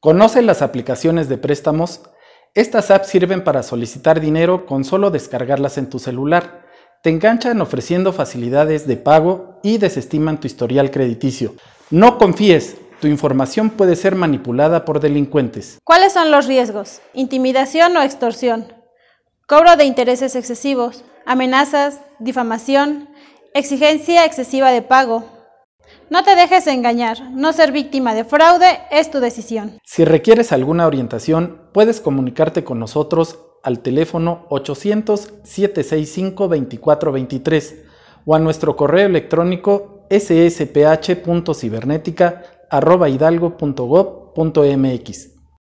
¿Conoce las aplicaciones de préstamos? Estas apps sirven para solicitar dinero con solo descargarlas en tu celular. Te enganchan ofreciendo facilidades de pago y desestiman tu historial crediticio. No confíes, tu información puede ser manipulada por delincuentes. ¿Cuáles son los riesgos? Intimidación o extorsión. Cobro de intereses excesivos, amenazas, difamación, exigencia excesiva de pago, no te dejes engañar, no ser víctima de fraude es tu decisión. Si requieres alguna orientación, puedes comunicarte con nosotros al teléfono 800-765-2423 o a nuestro correo electrónico ssph.cibernética.hidalgo.gov.mx.